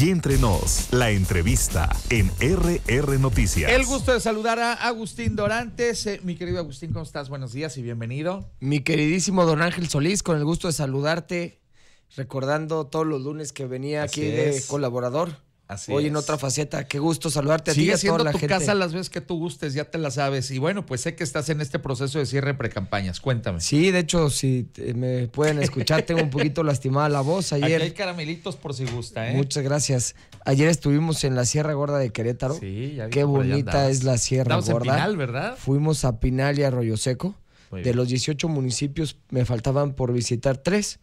Y entre nos, la entrevista en RR Noticias. El gusto de saludar a Agustín Dorantes. mi querido Agustín, ¿cómo estás? Buenos días y bienvenido. Mi queridísimo don Ángel Solís, con el gusto de saludarte, recordando todos los lunes que venía aquí de colaborador. Hoy en otra faceta, qué gusto saludarte. A ti y a toda la tu casa las veces que tú gustes, ya te la sabes. Y bueno, pues sé que estás en este proceso de cierre precampañas. Cuéntame. Sí, de hecho, si me pueden escuchar, tengo un poquito lastimada la voz ayer. Aquí hay caramelitos por si gusta, ¿eh? Muchas gracias. Ayer estuvimos en la Sierra Gorda de Querétaro. Sí, ya Qué bonita es la Sierra Gorda. ¿verdad? Fuimos a Pinal y Arroyo Seco de los 18 municipios me faltaban por visitar tres.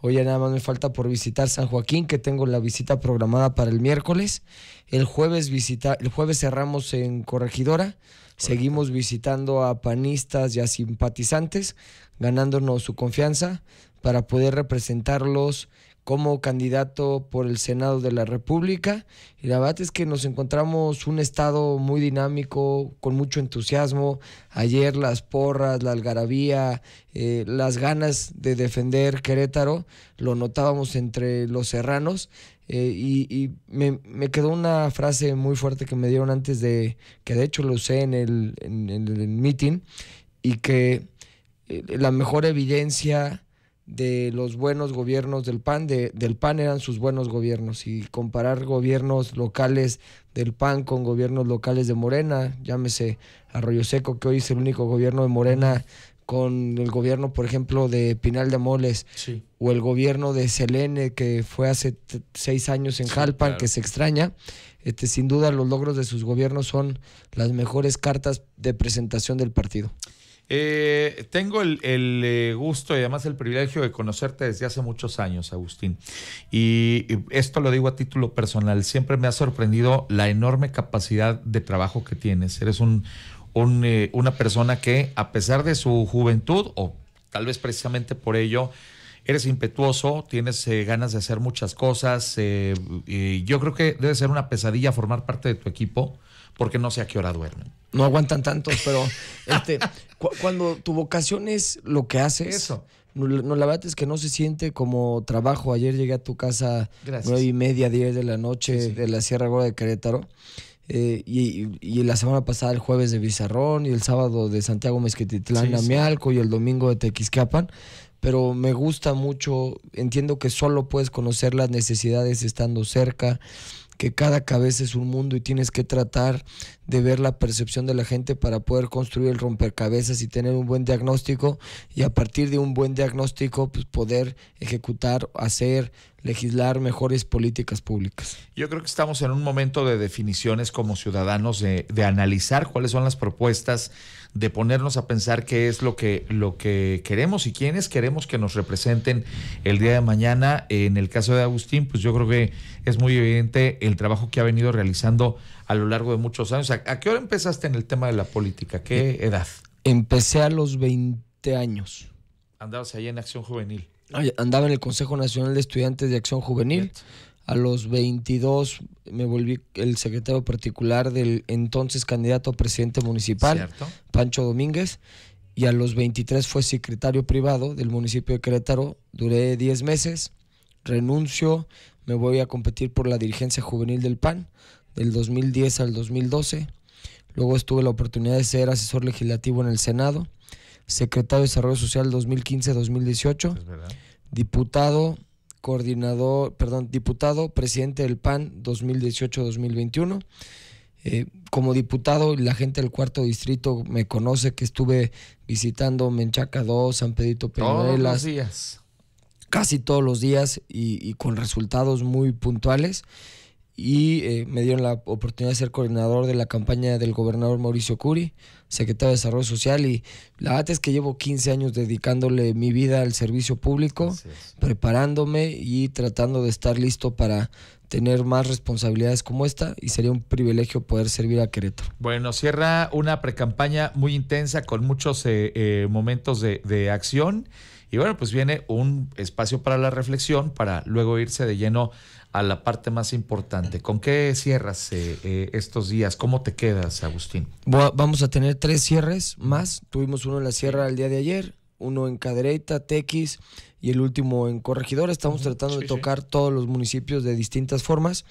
Hoy ya nada más me falta por visitar San Joaquín, que tengo la visita programada para el miércoles. El jueves visita, el jueves cerramos en Corregidora. Seguimos visitando a panistas y a simpatizantes, ganándonos su confianza para poder representarlos como candidato por el Senado de la República. Y la verdad es que nos encontramos un estado muy dinámico, con mucho entusiasmo. Ayer las porras, la algarabía, eh, las ganas de defender Querétaro, lo notábamos entre los serranos. Eh, y, me, quedó una frase muy fuerte que me dieron antes de, que de hecho lo usé en el, en, el meeting, y que eh, la mejor evidencia de los buenos gobiernos del PAN, del PAN eran sus buenos gobiernos, y comparar gobiernos locales del PAN con gobiernos locales de Morena, llámese Arroyo Seco, que hoy es el único gobierno de Morena con el gobierno, por ejemplo, de Pinal de Moles, o el gobierno de Selene, que fue hace seis años en Jalpan, que se extraña. Este, sin duda, los logros de sus gobiernos son las mejores cartas de presentación del partido. Eh, tengo el, eh, gusto y además el privilegio de conocerte desde hace muchos años, Agustín. Y esto lo digo a título personal. Siempre me ha sorprendido la enorme capacidad de trabajo que tienes. Eres un, eh, una persona que, a pesar de su juventud, o tal vez precisamente por ello, eres impetuoso, tienes ganas de hacer muchas cosas. y yo creo que debe ser una pesadilla formar parte de tu equipo porque no sé a qué hora duermen no aguantan tantos, pero este, cuando tu vocación es lo que haces. No, la verdad es que no se siente como trabajo. Ayer llegué a tu casa nueve y media, 10 de la noche de la Sierra Gorda de Querétaro. Eh, y, y, la semana pasada el jueves de Bizarrón y el sábado de Santiago Mezquititlán, Amialco y el domingo de Tequiscapan pero me gusta mucho, entiendo que solo puedes conocer las necesidades estando cerca, que cada cabeza es un mundo y tienes que tratar de ver la percepción de la gente para poder construir el cabezas y tener un buen diagnóstico y a partir de un buen diagnóstico pues poder ejecutar, hacer, legislar mejores políticas públicas. Yo creo que estamos en un momento de definiciones como ciudadanos, de, analizar cuáles son las propuestas, de ponernos a pensar qué es lo que, lo que queremos y quiénes queremos que nos representen el día de mañana. En el caso de Agustín, pues yo creo que es muy evidente el trabajo que ha venido realizando a lo largo de muchos años. ¿A, qué hora empezaste en el tema de la política? ¿Qué em, edad? Empecé a los 20 años. Andabas ahí en Acción Juvenil. Andaba en el Consejo Nacional de Estudiantes de Acción Juvenil. A los 22 me volví el secretario particular del entonces candidato a presidente municipal, Pancho Domínguez y a los 23 fue secretario privado del municipio de Querétaro. Duré 10 meses, renuncio, me voy a competir por la dirigencia juvenil del PAN del 2010 al 2012. Luego estuve la oportunidad de ser asesor legislativo en el Senado, secretario de Desarrollo Social 2015-2018, diputado, coordinador, perdón, diputado, presidente del PAN 2018-2021. Eh, como diputado, la gente del cuarto distrito me conoce que estuve visitando Menchaca 2, San Pedrito días casi todos los días y, con resultados muy puntuales. Y eh, me dieron la oportunidad de ser coordinador de la campaña del gobernador Mauricio Curi, secretario de Desarrollo Social. Y la verdad es que llevo 15 años dedicándole mi vida al servicio público, preparándome y tratando de estar listo para tener más responsabilidades como esta y sería un privilegio poder servir a Querétaro. Bueno, cierra una precampaña muy intensa con muchos eh, eh, momentos de acción y bueno, pues viene un espacio para la reflexión, para luego irse de lleno a la parte más importante. ¿Con qué cierras eh, eh, estos días? ¿Cómo te quedas, Agustín? Vamos a tener tres cierres más. Tuvimos uno en la sierra el día de ayer, uno en Cadereyta, Tequis y el último en Corregidora. Estamos tratando de tocar todos los municipios de distintas formas.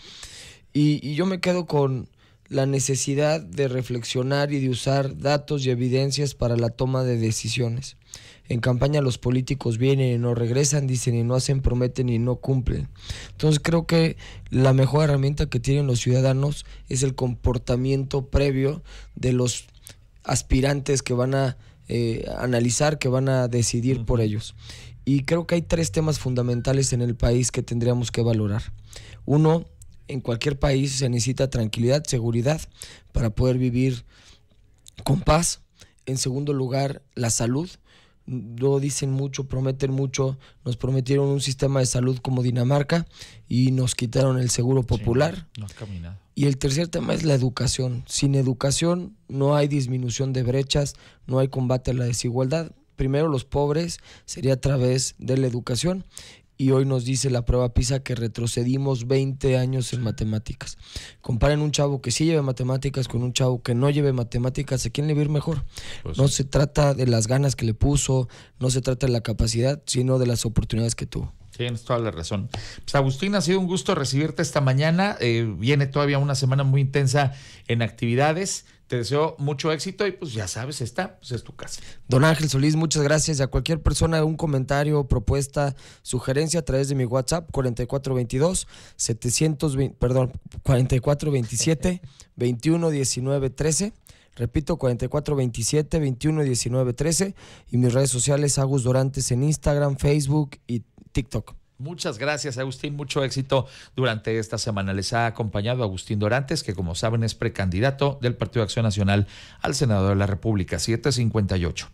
y yo me quedo con la necesidad de reflexionar y de usar datos y evidencias para la toma de decisiones. En campaña los políticos vienen y no regresan, dicen y no hacen, prometen y no cumplen. Entonces creo que la mejor herramienta que tienen los ciudadanos es el comportamiento previo de los aspirantes que van a eh, analizar, que van a decidir por ellos. Y creo que hay tres temas fundamentales en el país que tendríamos que valorar. Uno, en cualquier país se necesita tranquilidad, seguridad para poder vivir con paz. En segundo lugar, la salud, ...no dicen mucho, prometen mucho, nos prometieron un sistema de salud como Dinamarca y nos quitaron el seguro popular. Y el tercer tema es la educación. Sin educación no hay disminución de brechas, no hay combate a la desigualdad. Primero los pobres sería a través de la educación y hoy nos dice la prueba PISA que retrocedimos 20 años en matemáticas. Comparen un chavo que sí lleve matemáticas con un chavo que no lleve matemáticas, ¿a quién le va a ir mejor? Pues no se trata de las ganas que le puso, no se trata de la capacidad, sino de las oportunidades que tuvo. Tienes toda la razón. Pues Agustín, ha sido un gusto recibirte esta mañana. Eh, viene todavía una semana muy intensa en actividades. Te deseo mucho éxito y pues ya sabes, está, pues es tu casa. Don Ángel Solís, muchas gracias. Y a cualquier persona, un comentario, propuesta, sugerencia a través de mi WhatsApp 4422 720, perdón, 4427 211913. Repito, 4427 211913 y mis redes sociales Agus Dorantes en Instagram, Facebook y TikTok. Muchas gracias, Agustín. Mucho éxito durante esta semana. Les ha acompañado Agustín Dorantes, que como saben es precandidato del Partido de Acción Nacional al Senador de la República, 758.